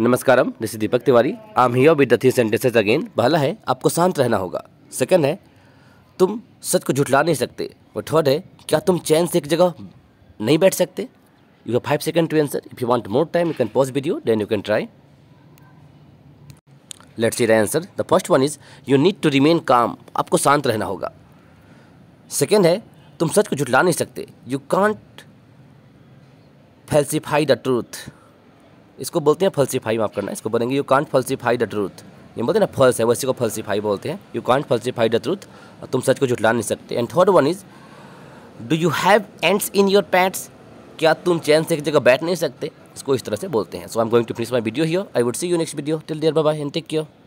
नमस्कार Deepak Tiwari I'm here with the sentences again पहला है आपको शांत रहना होगा सेकंड है तुम सच को झुठला नहीं सकते और थर्ड है क्या तुम चैन से एक जगह नहीं बैठ सकते you have five second to answer if you want more time you can pause video then you can try let's see the answer the first one is you need to remain calm आपको शांत रहना होगा second है तुम सच को झुठला नहीं सकते you can't falsify the truth इसको बोलते हैं फल्सीफाई माफ करना इसको बोलेंगे you can't falsify the truth ये बोलते हैं ना फल्स है वैसे को फल्सीफाई बोलते हैं you can't falsify the truth तुम सच को झुटला नहीं सकते and third one is do you have ants in your pants क्या तुम चैन से एक जगह बैठ नहीं सकते इसको इस तरह से बोलते हैं so I am going to finish my video here I would see you next video till there bye and take care